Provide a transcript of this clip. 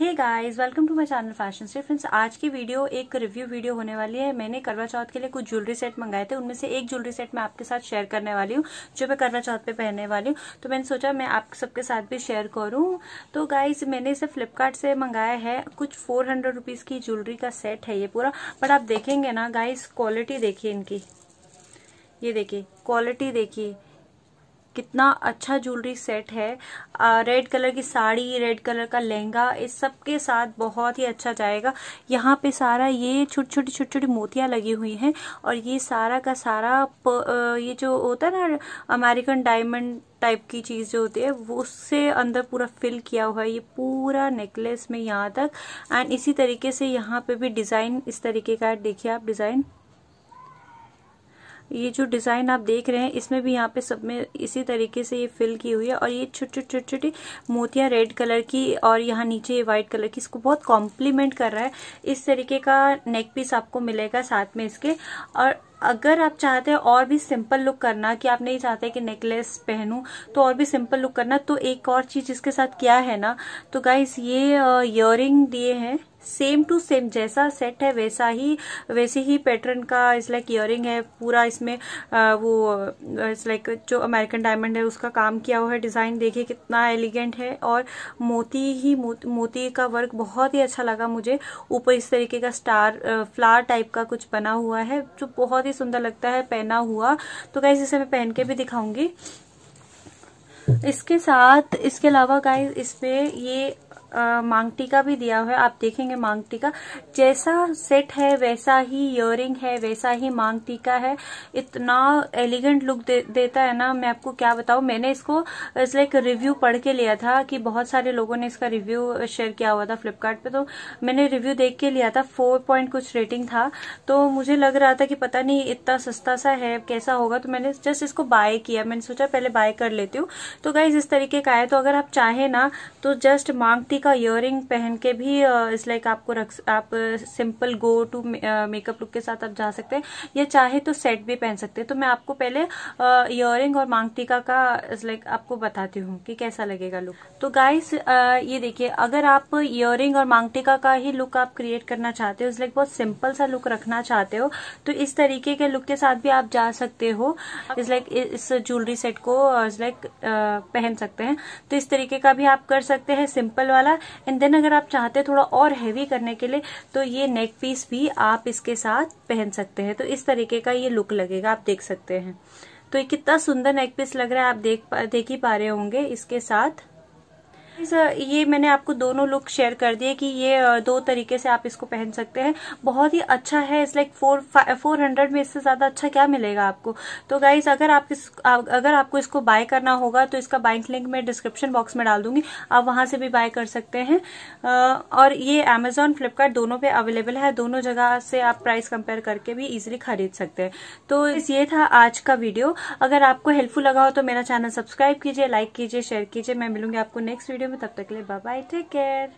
hey guys welcome to my channel fashion से friends आज की वीडियो एक रिव्यू वीडियो होने वाली है मैंने करवा चौथ के लिए कुछ ज्वेलरी सेट मंगाए थे उनमें से एक ज्वेलरी सेट मैं आपके साथ शेयर करने वाली हूँ जो मैं करवा चौथ पे पहनने वाली हूँ तो मैंने सोचा मैं आप सबके साथ भी शेयर करूँ तो गाइज मैंने इसे फ्लिपकार्ट से मंगाया है कुछ फोर हंड्रेड की ज्वेलरी का सेट है ये पूरा बट आप देखेंगे ना गाइज क्वालिटी देखिए इनकी ये देखिए क्वालिटी देखिए कितना अच्छा ज्वेलरी सेट है रेड कलर की साड़ी रेड कलर का लहंगा इस सब के साथ बहुत ही अच्छा जाएगा यहाँ पे सारा ये छोटी छोटी छोटी छोटी मोतियाँ लगी हुई हैं और ये सारा का सारा प, ये जो होता है ना अमेरिकन डायमंड टाइप की चीज़ जो होती है वो उससे अंदर पूरा फिल किया हुआ है ये पूरा नेकलेस में यहाँ तक एंड इसी तरीके से यहाँ पे भी डिज़ाइन इस तरीके का है देखिए आप डिज़ाइन ये जो डिज़ाइन आप देख रहे हैं इसमें भी यहाँ पे सब में इसी तरीके से ये फिल की हुई है और ये छोटी छोटी छोटी छोटी मोतियाँ रेड कलर की और यहाँ नीचे ये व्हाइट कलर की इसको बहुत कॉम्प्लीमेंट कर रहा है इस तरीके का नेक पीस आपको मिलेगा साथ में इसके और अगर आप चाहते हैं और भी सिंपल लुक करना कि आप नहीं चाहते कि नेकलेस पहनूं तो और भी सिंपल लुक करना तो एक और चीज इसके साथ क्या है ना तो गाइस ये इयर दिए हैं सेम टू सेम जैसा सेट है वैसा ही वैसे ही पैटर्न का इस लाइक इयर है पूरा इसमें आ, वो इस लाइक जो अमेरिकन डायमंड है उसका काम किया हुआ है डिज़ाइन देखिए कितना एलिगेंट है और मोती ही मो, मोती का वर्क बहुत ही अच्छा लगा मुझे ऊपर इस तरीके का स्टार फ्लावर टाइप का कुछ बना हुआ है जो बहुत ही सुंदर लगता है पहना हुआ तो गाइज इसे मैं पहन के भी दिखाऊंगी इसके साथ इसके अलावा गाइज इसमें ये मांग टीका भी दिया हुआ है आप देखेंगे मांग टीका जैसा सेट है वैसा ही इयरिंग है वैसा ही मांग टीका है इतना एलिगेंट लुक दे, देता है ना मैं आपको क्या बताऊ मैंने इसको इस लाइक रिव्यू पढ़ के लिया था कि बहुत सारे लोगों ने इसका रिव्यू शेयर किया हुआ था फ्लिपकार्ट तो मैंने रिव्यू देख के लिया था फोर पॉइंट कुछ रेटिंग था तो मुझे लग रहा था कि पता नहीं इतना सस्ता सा है कैसा होगा तो मैंने जस्ट इसको बाय किया मैंने सोचा पहले बाय कर लेती हूँ तो गाइज इस तरीके का है तो अगर आप चाहें ना तो जस्ट मांगती मेहंदी का इयर पहन के भी इस लाइक आपको रख आप simple go to makeup look के साथ आप जा सकते हैं या चाहे तो सेट भी पहन सकते हैं तो मैं आपको पहले इयर और मांग टीका का इस लाइक आपको बताती हूँ कि कैसा लगेगा लुक तो गाइस ये देखिए अगर आप इयर और मांग टीका का ही लुक आप क्रिएट करना चाहते हो इस लाइक बहुत सिंपल सा लुक रखना चाहते हो तो इस तरीके के लुक के साथ भी आप जा सकते हो इस लाइक इस ज्वेलरी सेट को इस लाइक पहन सकते हैं तो इस तरीके का भी आप कर सकते हैं सिंपल वाला वाला एंड देन अगर आप चाहते थोड़ा और हैवी करने के लिए तो ये नेक पीस भी आप इसके साथ पहन सकते हैं तो इस तरीके का ये लुक लगेगा आप देख सकते हैं तो ये कितना सुंदर नेक पीस लग रहा है आप देख देख ही पा रहे होंगे इसके साथ ये मैंने आपको दोनों लुक शेयर कर दिए कि ये दो तरीके से आप इसको पहन सकते हैं बहुत ही अच्छा है इस लाइक फोर फोर हंड्रेड में इससे ज़्यादा अच्छा क्या मिलेगा आपको तो गाइज अगर आप इस अगर आपको इसको बाय करना होगा तो इसका बाइक लिंक मैं डिस्क्रिप्शन बॉक्स में डाल दूंगी आप वहां से भी बाय कर सकते हैं और ये अमेजोन फ्लिपकार्ट दोनों पे अवेलेबल है दोनों जगह से आप प्राइस कंपेयर करके भी इजिली खरीद सकते हैं तो ये था आज का वीडियो अगर आपको हेल्पफुल लगा हो तो मेरा चैनल सब्सक्राइब कीजिए लाइक कीजिए शेयर कीजिए मैं मिलूंगी आपको नेक्स्ट वीडियो वीडियो में तब तक के लिए बाय बाय टेक केयर